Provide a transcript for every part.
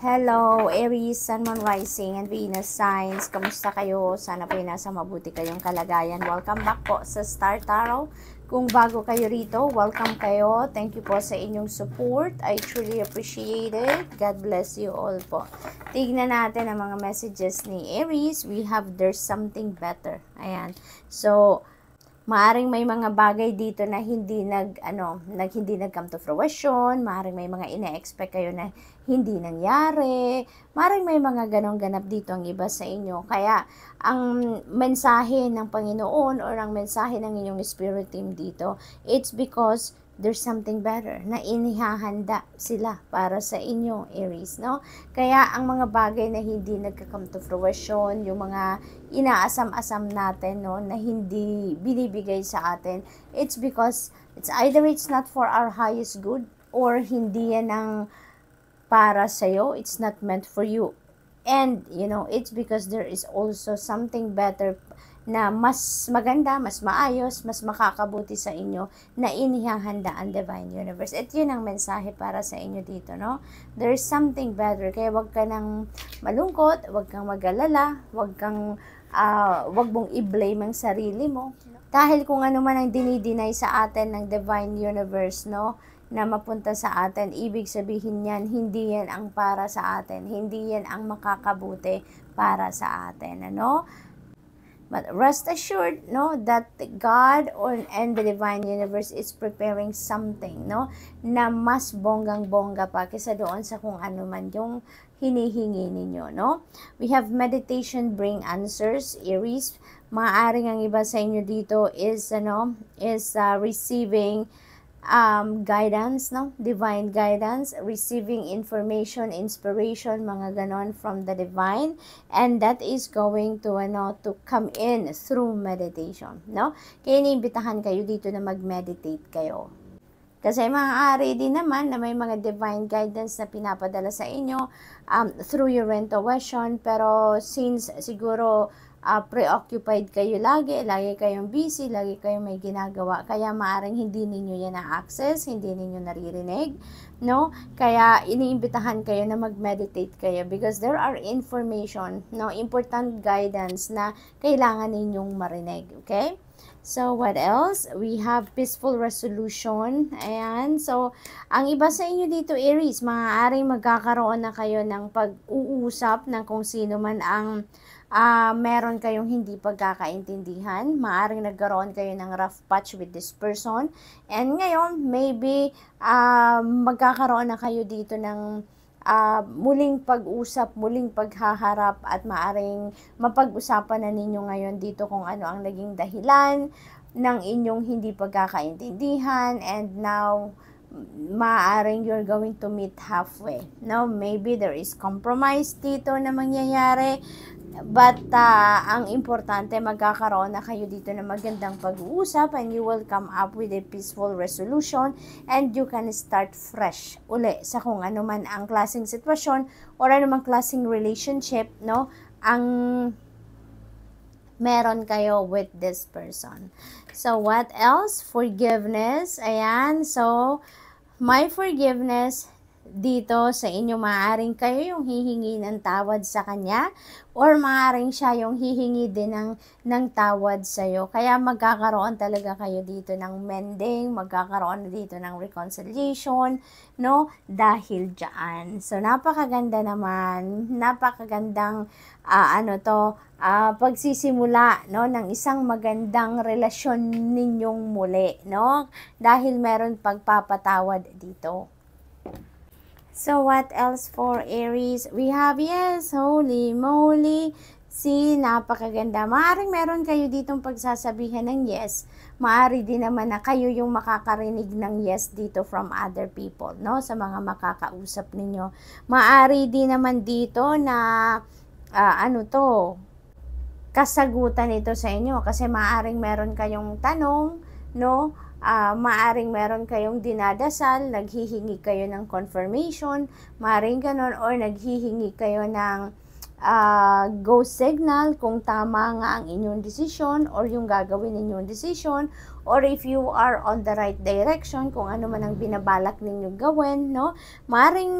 Hello, Aries, Sun, Moon, Rising, and Venus Signs. Kamusta kayo? Sana po nasa mabuti kayong kalagayan. Welcome back po sa Star Tarot. Kung bago kayo rito, welcome kayo. Thank you po sa inyong support. I truly appreciate it. God bless you all po. Tignan natin ang mga messages ni Aries. We have there's something better. Ayan. So, maaring may mga bagay dito na hindi nag ano, nag hindi nag come to fruition, maaring may mga ina-expect kayo na hindi nangyari, maaring may mga ganong ganap dito ang iba sa inyo. Kaya ang mensahe ng Panginoon or ang mensahe ng inyong spirit team dito, it's because there's something better na inihahanda sila para sa inyo, Aries, no? Kaya ang mga bagay na hindi nagka-come to fruition, yung mga inaasam-asam natin, no, na hindi binibigay sa atin, it's because it's either it's not for our highest good or hindi yan ang para sa'yo, it's not meant for you. And, you know, it's because there is also something better na mas maganda, mas maayos, mas makakabuti sa inyo na inihahanda ang Divine Universe. At yun ang mensahe para sa inyo dito, no? There's something better. Kaya wag ka nang malungkot, wag kang magalala, wag kang, uh, ah, wag mong i-blame ang sarili mo. Dahil kung ano man ang dinidinay sa atin ng Divine Universe, no? na mapunta sa atin, ibig sabihin niyan, hindi yan ang para sa atin, hindi yan ang makakabuti para sa atin, ano? But rest assured, no, that God or, and the divine universe is preparing something, no, na mas bonggang-bongga pa kaysa doon sa kung ano man yung hinihingi ninyo, no? We have meditation bring answers, Aries. Maaring ang iba sa inyo dito is, ano, is uh, receiving um, guidance, no? Divine guidance, receiving information, inspiration, mga ganon from the divine. And that is going to, ano, to come in through meditation, no? Kaya iniimbitahan kayo dito na mag-meditate kayo. Kasi maaari din naman na may mga divine guidance na pinapadala sa inyo um, through your intuition. Pero since siguro uh, preoccupied kayo lagi, lagi kayong busy, lagi kayong may ginagawa. Kaya maaring hindi ninyo yan na-access, hindi ninyo naririnig, no? Kaya iniimbitahan kayo na mag-meditate kayo because there are information, no? Important guidance na kailangan ninyong marinig, okay? So, what else? We have peaceful resolution. Ayan. So, ang iba sa inyo dito, Aries, maaaring magkakaroon na kayo ng pag-uusap ng kung sino man ang uh, meron kayong hindi pagkakaintindihan, maaring nagkaroon kayo ng rough patch with this person, and ngayon, maybe uh, magkakaroon na kayo dito ng uh, muling pag-usap, muling paghaharap, at maaring mapag-usapan na ninyo ngayon dito kung ano ang naging dahilan ng inyong hindi pagkakaintindihan, and now, maaring you're going to meet halfway. No, maybe there is compromise dito na mangyayari But uh, ang importante, magkakaroon na kayo dito ng magandang pag-uusap and you will come up with a peaceful resolution and you can start fresh uli sa kung ano man ang klaseng sitwasyon or ano man klaseng relationship, no? Ang meron kayo with this person. So, what else? Forgiveness. Ayan. So, my forgiveness dito sa inyo maaring kayo yung hihingi ng tawad sa kanya or maaring siya yung hihingi din ng, ng tawad sa iyo. Kaya magkakaroon talaga kayo dito ng mending, magkakaroon dito ng reconciliation, no? Dahil diyan. So, napakaganda naman, napakagandang uh, ano to, uh, pagsisimula no ng isang magandang relasyon ninyong muli no dahil meron pagpapatawad dito So what else for Aries? We have yes, holy moly. See, napakaganda. Maaring meron kayo ditong pagsasabihan ng yes. Maari din naman na kayo yung makakarinig ng yes dito from other people, no? Sa mga makakausap ninyo. Maari din naman dito na uh, ano to, kasagutan ito sa inyo kasi maaring meron kayong tanong, no? uh, maaring meron kayong dinadasal, naghihingi kayo ng confirmation, maaring ganun, or naghihingi kayo ng uh, go signal kung tama nga ang inyong decision or yung gagawin ninyong decision or if you are on the right direction kung ano man ang binabalak ninyo gawin no maring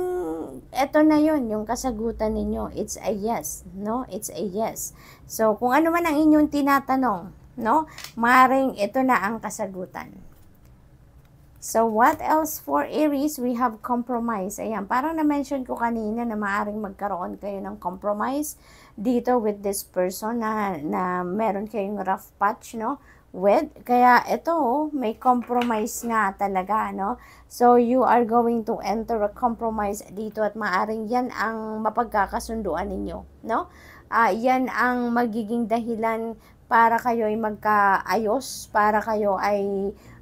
eto na yon yung kasagutan ninyo it's a yes no it's a yes so kung ano man ang inyong tinatanong no maring ito na ang kasagutan So, what else for Aries? We have compromise. Ayan, parang na-mention ko kanina na maaaring magkaroon kayo ng compromise dito with this person na, na meron kayong rough patch, no? With, kaya ito, oh, may compromise nga talaga, no? So, you are going to enter a compromise dito at maaaring yan ang mapagkakasunduan ninyo, no? Uh, yan ang magiging dahilan para kayo ay magkaayos, para kayo ay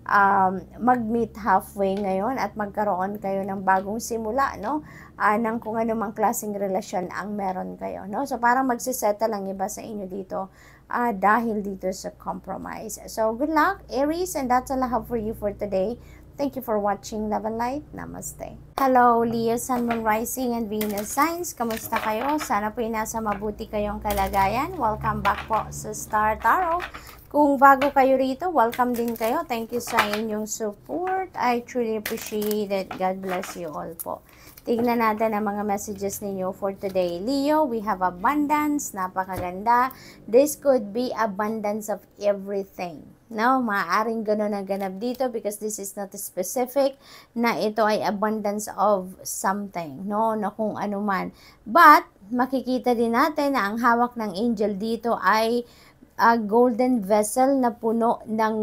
um, mag-meet halfway ngayon at magkaroon kayo ng bagong simula, no? Uh, ng kung ano mang klaseng relasyon ang meron kayo, no? So, parang magsisettle lang iba sa inyo dito uh, dahil dito sa compromise. So, good luck, Aries, and that's all I have for you for today. Thank you for watching Love and Light. Namaste. Hello, Leo, Sun, Moon, Rising, and Venus Signs. Kamusta kayo? Sana po nasa mabuti kayong kalagayan. Welcome back po sa Star Tarot. Kung bago kayo rito, welcome din kayo. Thank you sa inyong support. I truly appreciate it. God bless you all po. Tignan natin ang mga messages ninyo for today. Leo, we have abundance. Napakaganda. This could be abundance of everything. No, maaaring ganun ang ganap dito because this is not specific na ito ay abundance of something, no, na kung ano man. But, makikita din natin na ang hawak ng angel dito ay a golden vessel na puno ng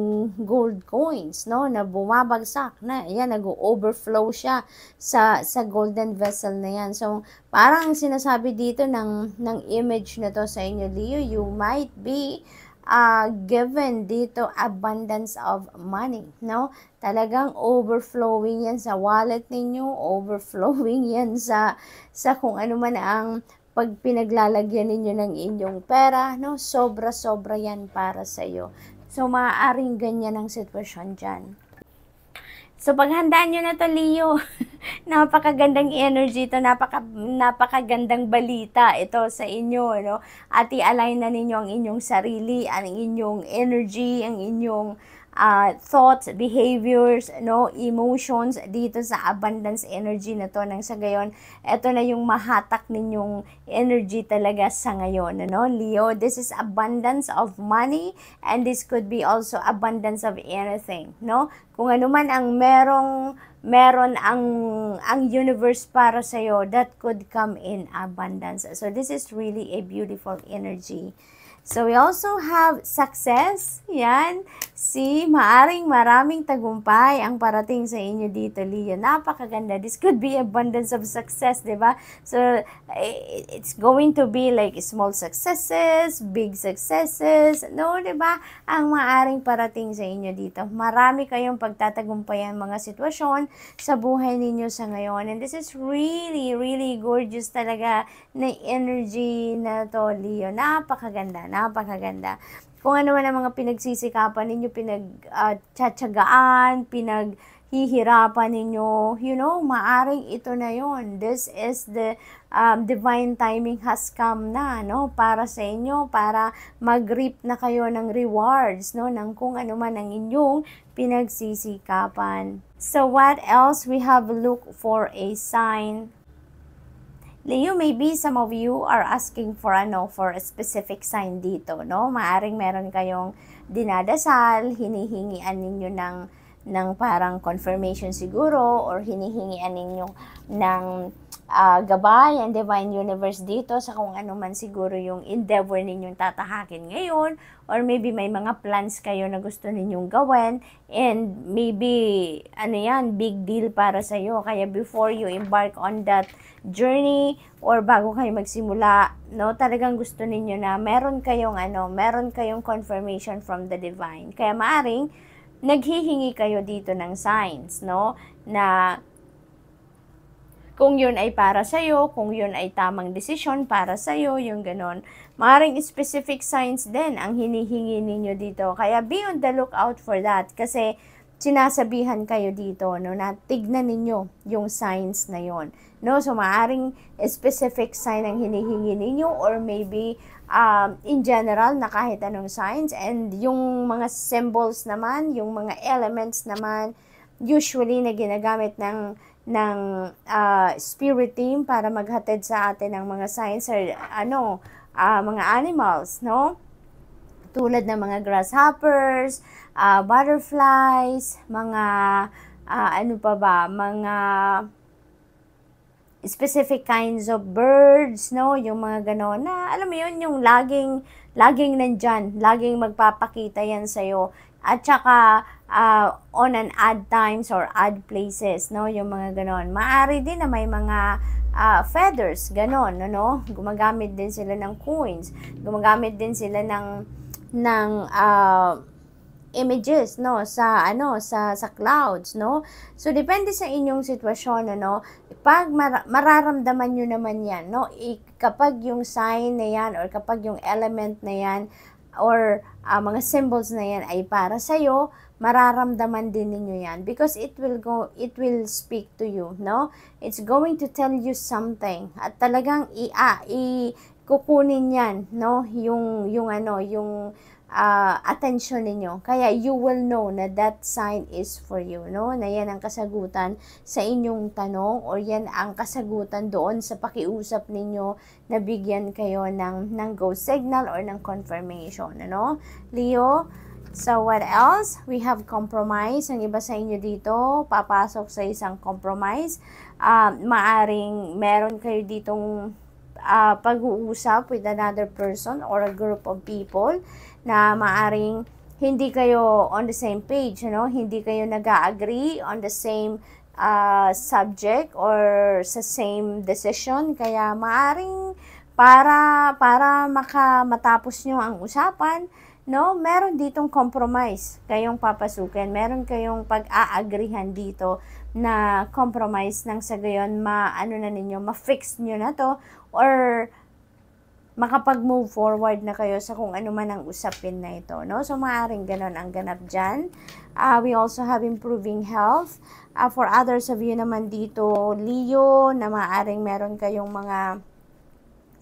gold coins, no? Na bumabagsak na. Ayan, nag-overflow siya sa, sa golden vessel na yan. So, parang sinasabi dito ng, ng image na to sa inyo, Leo, you might be uh, given dito abundance of money, no? Talagang overflowing yan sa wallet ninyo, overflowing yan sa, sa kung ano man ang pag pinaglalagyan ninyo ng inyong pera, no, sobra-sobra yan para sa iyo. So, maaaring ganyan ang sitwasyon dyan. So, paghandaan nyo na to, Leo. napakagandang energy to, napaka, napakagandang balita ito sa inyo. No? At i-align na ninyo ang inyong sarili, ang inyong energy, ang inyong uh, thoughts, behaviors, no, emotions dito sa abundance energy na to nang sa gayon, ito na yung mahatak ninyong energy talaga sa ngayon, no? Leo, this is abundance of money and this could be also abundance of anything, no? Kung ano man ang merong meron ang ang universe para sa iyo that could come in abundance. So this is really a beautiful energy. So, we also have success. Yan. Si maaring maraming tagumpay ang parating sa inyo dito, Leo. Napakaganda. This could be abundance of success, di ba? So, it's going to be like small successes, big successes. No, di ba? Ang maaring parating sa inyo dito. Marami kayong pagtatagumpayan mga sitwasyon sa buhay ninyo sa ngayon. And this is really, really gorgeous talaga na energy na to, Leo. Napakaganda napakaganda. Kung ano man ang mga pinagsisikapan ninyo, pinagtsatsagaan, uh, pinag ah, hihirapan ninyo, you know, maaring ito na yon. This is the um, divine timing has come na, no, para sa inyo, para mag-reap na kayo ng rewards, no, ng kung ano man ang inyong pinagsisikapan. So what else we have look for a sign Leo, maybe some of you are asking for ano for a specific sign dito, no? Maaring meron kayong dinadasal, hinihingian ninyo ng ng parang confirmation siguro or hinihingian ninyo ng uh, gabay ang Divine Universe dito sa kung ano man siguro yung endeavor ninyong tatahakin ngayon or maybe may mga plans kayo na gusto ninyong gawin and maybe ano yan, big deal para sa iyo Kaya before you embark on that journey or bago kayo magsimula, no, talagang gusto ninyo na meron kayong ano, meron kayong confirmation from the Divine. Kaya maaring naghihingi kayo dito ng signs, no, na kung yun ay para sa iyo, kung yun ay tamang desisyon para sa iyo, yung ganon. Maring specific signs din ang hinihingi ninyo dito. Kaya be on the lookout for that kasi sinasabihan kayo dito no, na tignan ninyo yung signs na yon no so maaring specific sign ang hinihingi ninyo or maybe um, in general na kahit anong signs and yung mga symbols naman yung mga elements naman usually na ginagamit ng ng uh, spirit team para maghatid sa atin ng mga science or ano, uh, mga animals, no? Tulad ng mga grasshoppers, uh, butterflies, mga uh, ano pa ba, mga specific kinds of birds, no? Yung mga ganon na, alam mo yun, yung laging, laging nandyan, laging magpapakita yan sa'yo. At saka, uh, on an ad times or ad places, no? Yung mga ganon. Maari din na may mga uh, feathers, ganon, no, no? Gumagamit din sila ng coins. Gumagamit din sila ng, ng, uh, images no sa ano sa sa clouds no so depende sa inyong sitwasyon no? pag mar- mararamdaman niyo naman yan no I- kapag yung sign na yan or kapag yung element na yan or uh, mga symbols na yan ay para sa iyo, mararamdaman din ninyo yan because it will go it will speak to you, no? It's going to tell you something. At talagang i, ah, i kukunin yan, no? Yung yung ano, yung uh, ah, attention ninyo. Kaya you will know na that sign is for you, no? Na yan ang kasagutan sa inyong tanong or yan ang kasagutan doon sa pakiusap ninyo na bigyan kayo ng, ng go signal or ng confirmation, ano? Leo, So, what else? We have compromise. Ang iba sa inyo dito, papasok sa isang compromise. Uh, maaring meron kayo ditong uh, pag-uusap with another person or a group of people na maaring hindi kayo on the same page, you know, hindi kayo nag-agree on the same uh, subject or sa same decision kaya maaring para para maka matapos nyo ang usapan no meron ditong compromise kayong papasukin meron kayong pag-aagrihan dito na compromise nang sa gayon maano na ninyo ma-fix niyo na to or makapag-move forward na kayo sa kung ano man ang usapin na ito, no? So, maaaring ganun ang ganap dyan. Uh, we also have improving health. Uh, for others of you naman dito, Leo, na maaaring meron kayong mga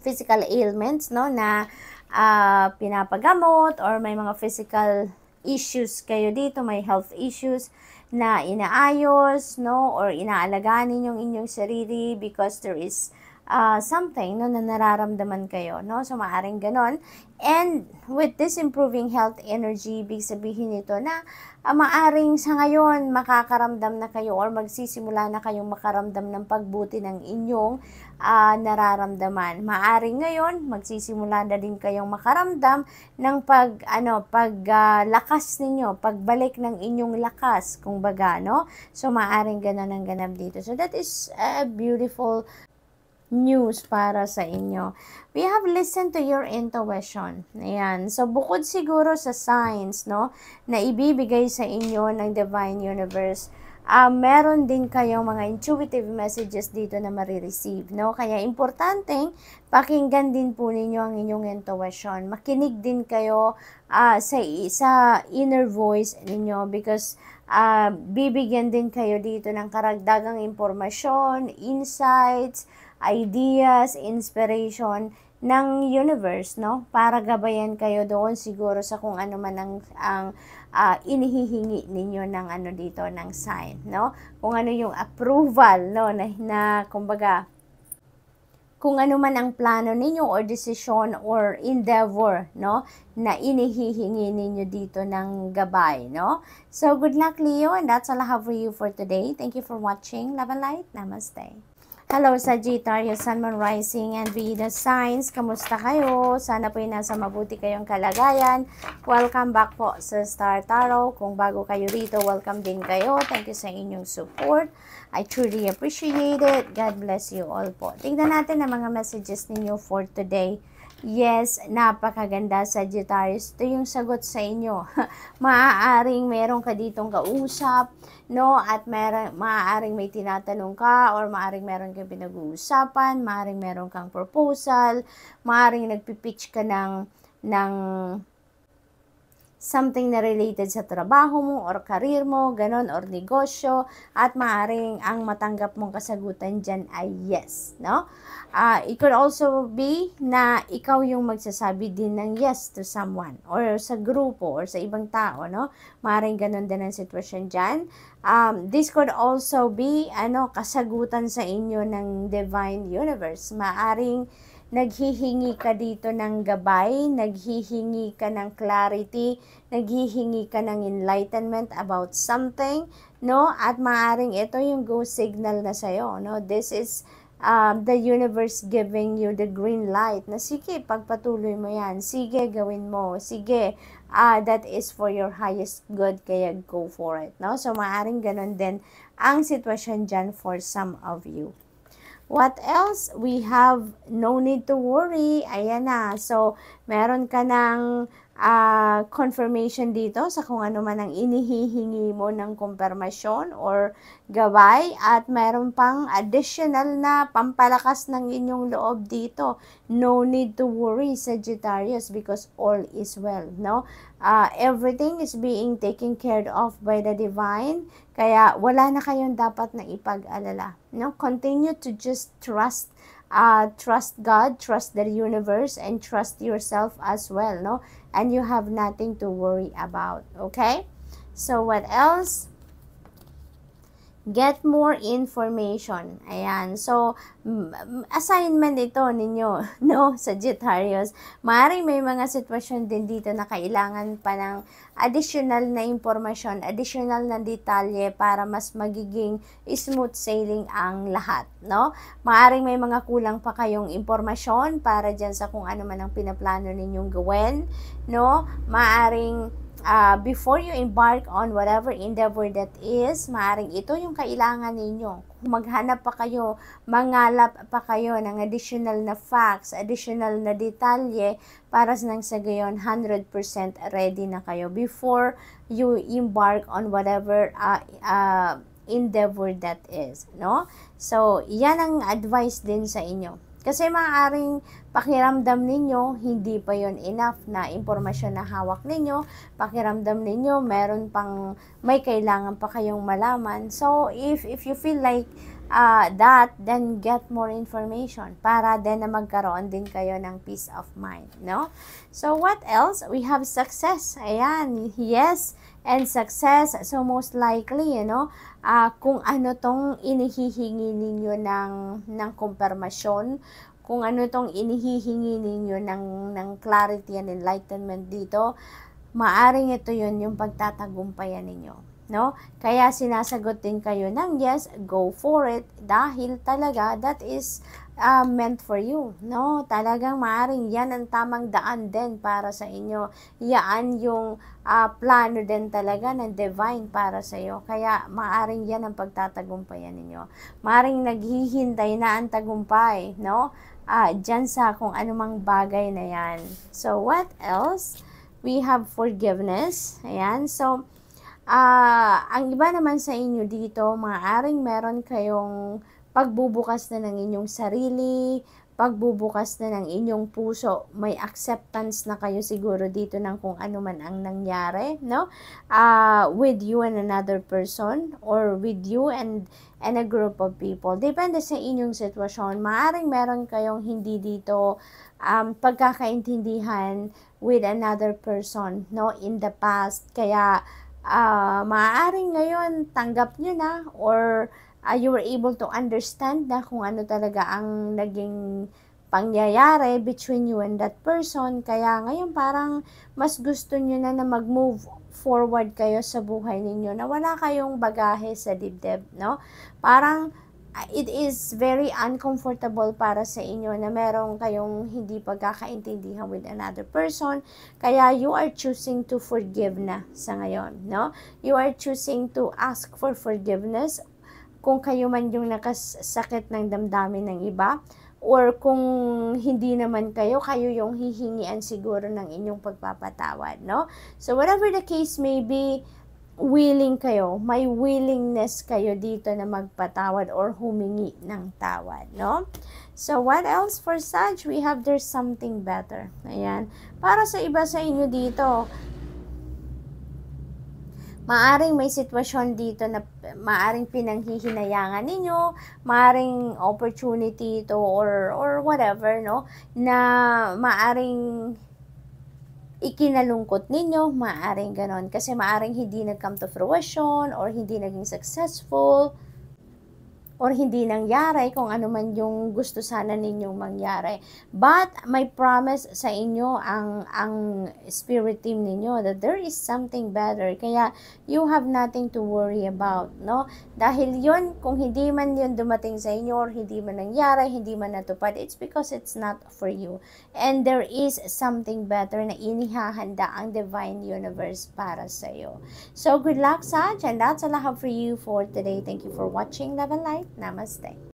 physical ailments, no? Na uh, pinapagamot or may mga physical issues kayo dito, may health issues na inaayos, no? Or inaalagaan ninyong inyong sarili because there is uh, something no, na nararamdaman kayo. No? So, maaring ganon. And with this improving health energy, big sabihin nito na uh, maaring sa ngayon makakaramdam na kayo or magsisimula na kayong makaramdam ng pagbuti ng inyong uh, nararamdaman. Maaring ngayon magsisimula na din kayong makaramdam ng pag ano pag uh, ninyo, pagbalik ng inyong lakas kung baga, no? So maaring ganon ang ganap dito. So that is a beautiful news para sa inyo. We have listened to your intuition. Ayan. So, bukod siguro sa signs, no, na ibibigay sa inyo ng Divine Universe, uh, meron din kayong mga intuitive messages dito na marireceive, no? Kaya importante, pakinggan din po ninyo ang inyong intuition. Makinig din kayo uh, sa, sa inner voice ninyo because uh, bibigyan din kayo dito ng karagdagang impormasyon, insights, ideas, inspiration ng universe, no? Para gabayan kayo doon siguro sa kung ano man ang, ang uh, inihihingi ninyo ng ano dito ng sign, no? Kung ano yung approval, no? Na, na kumbaga, kung ano man ang plano ninyo or decision or endeavor, no, na inihihingi ninyo dito ng gabay, no? So, good luck, Leo, and that's all I have for you for today. Thank you for watching. Love and light. Namaste. Hello sa Sagittarius, Sun, Moon, Rising, and Venus Signs. Kamusta kayo? Sana po ay nasa mabuti kayong kalagayan. Welcome back po sa Star Tarot. Kung bago kayo dito, welcome din kayo. Thank you sa inyong support. I truly appreciate it. God bless you all po. Tingnan natin ang mga messages ninyo for today. Yes, napakaganda Sagittarius. Ito yung sagot sa inyo. maaaring meron ka ditong kausap, no? At meron, maaaring may tinatanong ka or maaaring meron kang pinag-uusapan, maaaring meron kang proposal, maaaring nagpipitch ka ng ng something na related sa trabaho mo or career mo, ganon, or negosyo, at maaring ang matanggap mong kasagutan dyan ay yes, no? Uh, it could also be na ikaw yung magsasabi din ng yes to someone or sa grupo or sa ibang tao, no? Maaring ganon din ang sitwasyon dyan. Um, this could also be, ano, kasagutan sa inyo ng divine universe. Maaring naghihingi ka dito ng gabay, naghihingi ka ng clarity, naghihingi ka ng enlightenment about something, no? At maaring ito yung go signal na sa'yo, no? This is um, the universe giving you the green light na sige, pagpatuloy mo yan, sige, gawin mo, sige, uh, that is for your highest good, kaya go for it, no? So, maaring ganun din ang sitwasyon dyan for some of you. What else? We have no need to worry. Ayan na. So, meron ka ng uh, confirmation dito sa kung ano man ang inihihingi mo ng confirmation or gabay. At meron pang additional na pampalakas ng inyong loob dito. No need to worry, Sagittarius, because all is well. No? Uh, everything is being taken care of by the divine kaya wala na kayong dapat na ipag-alala. No? Continue to just trust uh, trust God, trust the universe, and trust yourself as well, no? And you have nothing to worry about, okay? So what else? Get more information. Ayan. So, assignment ito ninyo, no, Sagittarius. Maaaring may mga sitwasyon din dito na kailangan pa ng additional na impormasyon, additional na detalye para mas magiging smooth sailing ang lahat, no? Maaring may mga kulang pa kayong impormasyon para dyan sa kung ano man ang pinaplano ninyong gawin, no? Maaring uh, before you embark on whatever endeavor that is, maaaring ito yung kailangan ninyo. Kung maghanap pa kayo, mangalap pa kayo ng additional na facts, additional na detalye para nang sa gayon 100% ready na kayo before you embark on whatever uh, uh, endeavor that is, no? So, yan ang advice din sa inyo. Kasi maaaring pakiramdam ninyo, hindi pa yon enough na impormasyon na hawak ninyo. Pakiramdam ninyo, meron pang may kailangan pa kayong malaman. So, if, if you feel like uh, that, then get more information para din na magkaroon din kayo ng peace of mind, no? So, what else? We have success. Ayan, yes, and success. So, most likely, you know, uh, kung ano tong inihihingi ninyo ng, ng confirmation kung ano tong inihihingi ninyo ng, ng clarity and enlightenment dito, maaring ito yon yung pagtatagumpayan ninyo no? Kaya sinasagot din kayo ng yes, go for it dahil talaga that is uh, meant for you. No, talagang maaring yan ang tamang daan din para sa inyo. Yan yung uh, plano din talaga ng divine para sa iyo. Kaya maaring yan ang pagtatagumpayan ninyo. Maaring naghihintay na ang tagumpay, no? Uh, dyan sa kung anumang bagay na yan. So, what else? We have forgiveness. Ayan. So, uh, ang iba naman sa inyo dito, maaring meron kayong pagbubukas na ng inyong sarili, pagbubukas na ng inyong puso, may acceptance na kayo siguro dito ng kung ano man ang nangyari, no? Uh, with you and another person or with you and and a group of people. Depende sa inyong sitwasyon. Maaring meron kayong hindi dito um, pagkakaintindihan with another person, no? In the past. Kaya, uh, maaring ngayon, tanggap nyo na or uh, you were able to understand na kung ano talaga ang naging pangyayari between you and that person. Kaya ngayon parang mas gusto nyo na na mag-move forward kayo sa buhay ninyo na wala kayong bagahe sa dibdib, no? Parang uh, it is very uncomfortable para sa inyo na merong kayong hindi pagkakaintindihan with another person. Kaya you are choosing to forgive na sa ngayon, no? You are choosing to ask for forgiveness kung kayo man yung nakasakit ng damdamin ng iba or kung hindi naman kayo, kayo yung hihingian siguro ng inyong pagpapatawad, no? So whatever the case may be, willing kayo, may willingness kayo dito na magpatawad or humingi ng tawad, no? So, what else for such? We have there something better. Ayan. Para sa iba sa inyo dito, maaring may sitwasyon dito na maaring pinanghihinayangan ninyo, maaring opportunity to or or whatever no na maaring ikinalungkot ninyo, maaring ganon. Kasi maaring hindi nag-come to fruition or hindi naging successful or hindi nangyari kung ano man yung gusto sana ninyong mangyari. But may promise sa inyo ang ang spirit team ninyo that there is something better. Kaya you have nothing to worry about, no? Dahil 'yon kung hindi man 'yon dumating sa inyo or hindi man nangyari, hindi man natupad, it's because it's not for you. And there is something better na inihahanda ang divine universe para sa iyo. So good luck Sag and that's all I have for you for today. Thank you for watching. Love and light. Namaste.